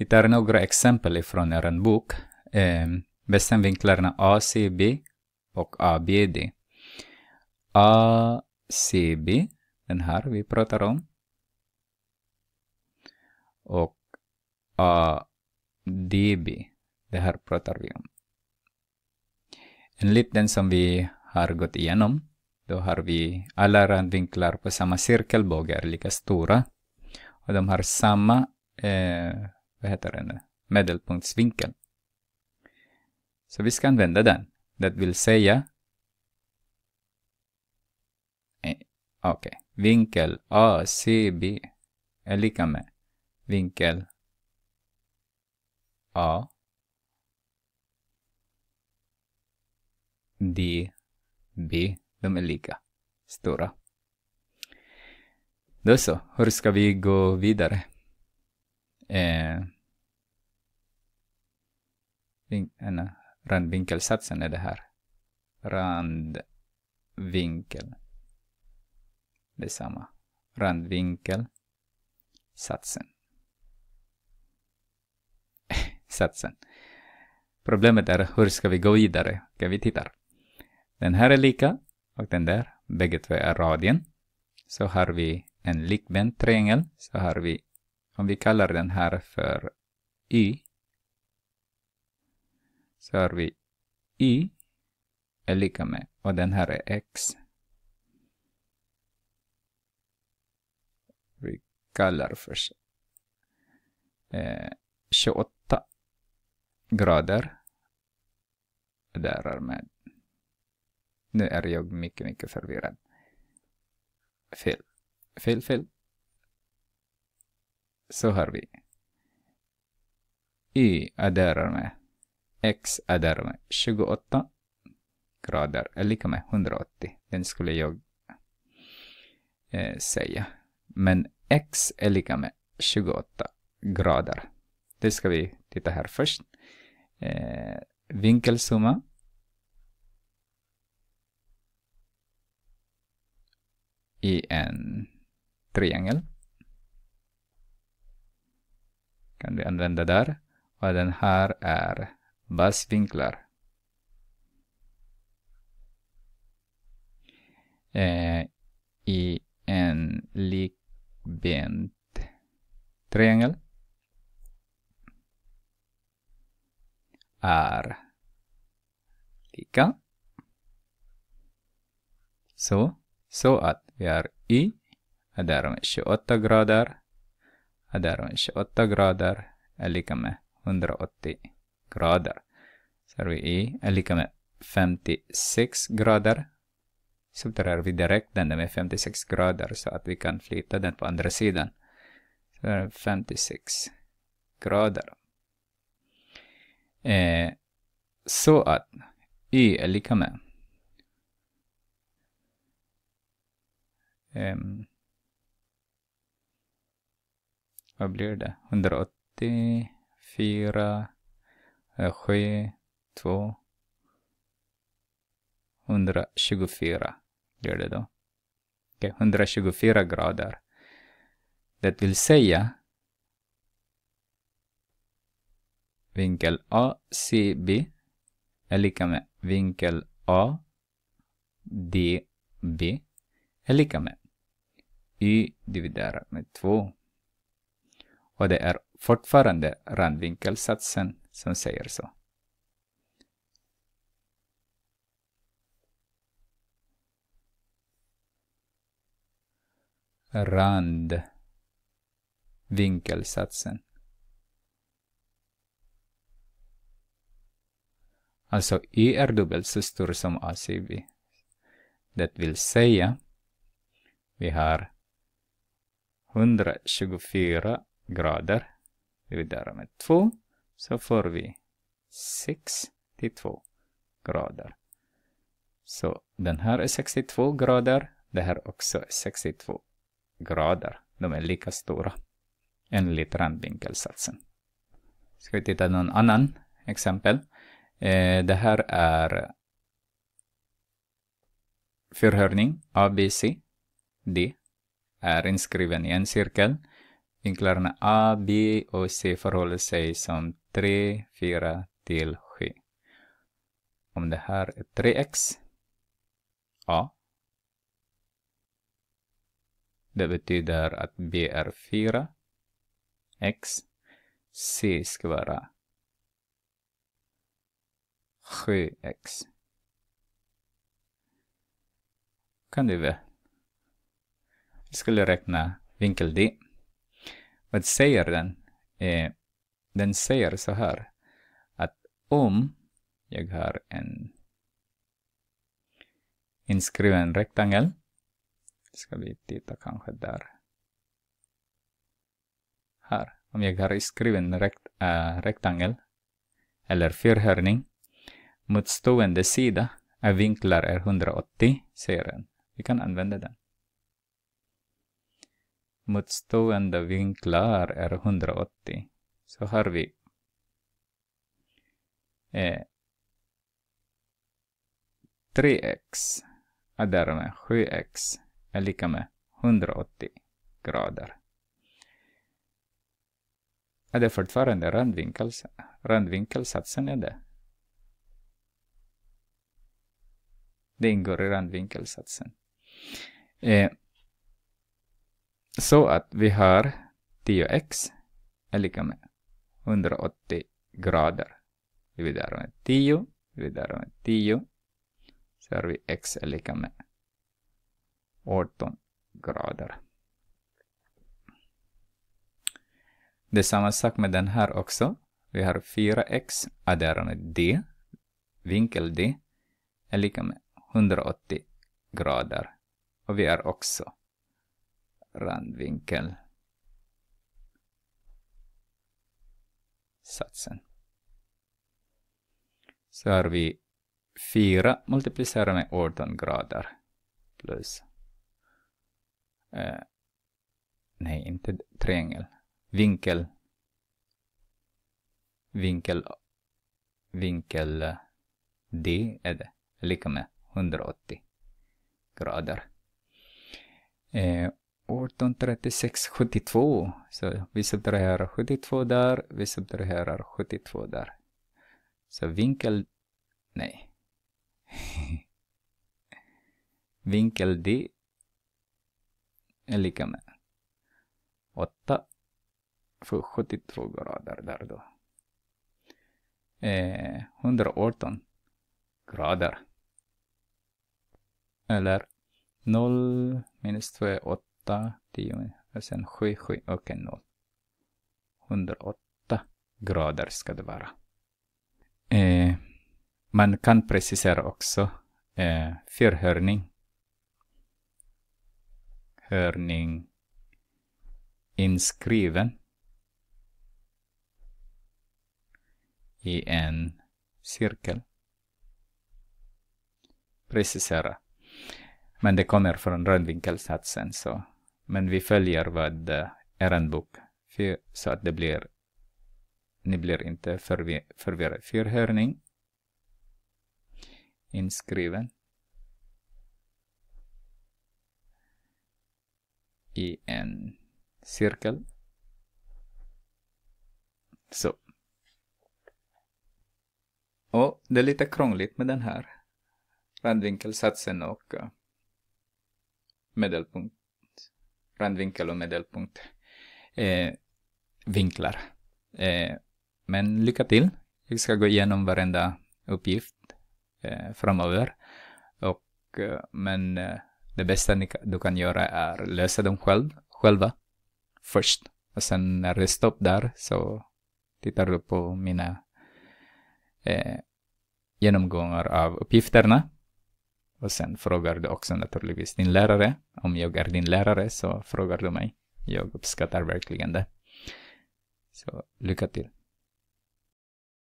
Vi tar några exempel ifrån er bok. Eh, bestäm vinklarna ACB och ABD. ACB, den här vi pratar om. Och ADB, det här pratar vi om. Enligt den som vi har gått igenom, då har vi alla randvinklar på samma cirkelbåge är lika stora. Och de har samma eh, vad heter den, medelpunktsvinkel. Så vi ska använda den. Det vill säga eh, Okej, okay. vinkel ACB är lika med vinkel A D B. De är lika stora. Då så, hur ska vi gå vidare? Eh, eh, randvinkelsatsen är det här. Randvinkel. Det är samma. Randvinkel. Satsen. satsen. Problemet är hur ska vi gå vidare? Okej, vi tittar. Den här är lika och den där. Bägge två är radien. Så har vi en likbent triangel. Så har vi om vi kallar den här för y, så har vi y är lika med, och den här är x. Vi kallar för eh, 28 grader. Därmed... Nu är jag mycket, mycket förvirrad. Fel, fel, fel så har vi Y är delar med X är delar med 28 grader är lika med 180. Den skulle jag eh, säga. Men X är lika med 28 grader. Det ska vi titta här först. Eh, vinkelsumma. I en triangel kan vi använda där. Och den här är basvinklar. Eh, I en likbent triangel är lika. Så, så att vi är i, är där med 28 grader där hadaron 28 grader är lika med 180 grader. Så har vi i är lika med 56 grader. Subtraherar vi direkt den med 56 grader så att vi kan flytta den på andra sidan. Så är 56 grader. Eh, så att i är lika med um, vad blir det? 180, 4, 7, 2, 124 blir det då. Okay, 124 grader. Det vill säga vinkel ACB är lika med vinkel ADB är lika med y dividerat med 2 och det är fortfarande randvinkelsatsen som säger så. rand vinkelsatsen. Alltså y är dubbelt så stor som acv. Det vill säga, vi har 124 grader dividerat med 2 så får vi 62 grader. Så den här är 62 grader, det här också är 62 grader. De är lika stora enligt randvinkelsatsen. Ska vi titta på någon annan exempel. Eh, det här är förhörning ABC. D är inskriven i en cirkel Vinklarna A, B och C förhåller sig som 3, 4 till 7. Om det här är 3x, A. Det betyder att B är 4, x. C ska vara 7x. Kan du väl? Jag skulle räkna vinkel D. Vad säger den? Eh, den säger så här att om jag har en inskriven rektangel. Ska vi titta kanske där. Här. Om jag har inskriven rekt, äh, rektangel eller fyrhörning mot stående sida är vinklar är 180, säger den. Vi kan använda den motstående vinklar är 180. Så har vi eh, 3x och därmed 7x är lika med 180 grader. Är det fortfarande randvinkels randvinkelsatsen? Är det? det ingår i randvinkelsatsen. Eh, så att vi har 10x är lika med 180 grader dividerar med 10, dividerar med 10. Så har vi x är lika med 18 grader. Det är samma sak med den här också. Vi har 4x adderar med d. Vinkel d är lika med 180 grader. Och vi är också Randvinkelsatsen. Så har vi 4 multiplicerat med 18 grader plus eh, nej, inte triangel, vinkel vinkel vinkel D är det, lika med 180 grader. Eh, 1836, 72. Så vi subtraherar 72 där, vi subtraherar 72 där. Så vinkel... Nej. vinkel D är lika med 8 för 72 grader där då. Eh, 118 grader. Eller 0 minus 2 är 8. 8, 10, och sen 7, 7 och en 0. 108 grader ska det vara. Eh, man kan precisera också eh, förhörning. Hörning inskriven i en cirkel. Precisera. Men det kommer från rödvinkelsatsen så men vi följer vad er eh, bok för, så att det blir, ni blir inte förvi, förvirrade. Fyrhörning inskriven i en cirkel. Så. Och det är lite krångligt med den här randvinkelsatsen och eh, medelpunkt randvinkel och medelpunkt eh, vinklar. Eh, men lycka till. Vi ska gå igenom varenda uppgift eh, framöver. Och, eh, men eh, det bästa ni, du kan göra är att lösa dem själv, själva först. Och sen när det är stopp där så tittar du på mina eh, genomgångar av uppgifterna och sen frågar du också naturligtvis din lärare. Om jag är din lärare så frågar du mig. Jag uppskattar verkligen det. Så lycka till!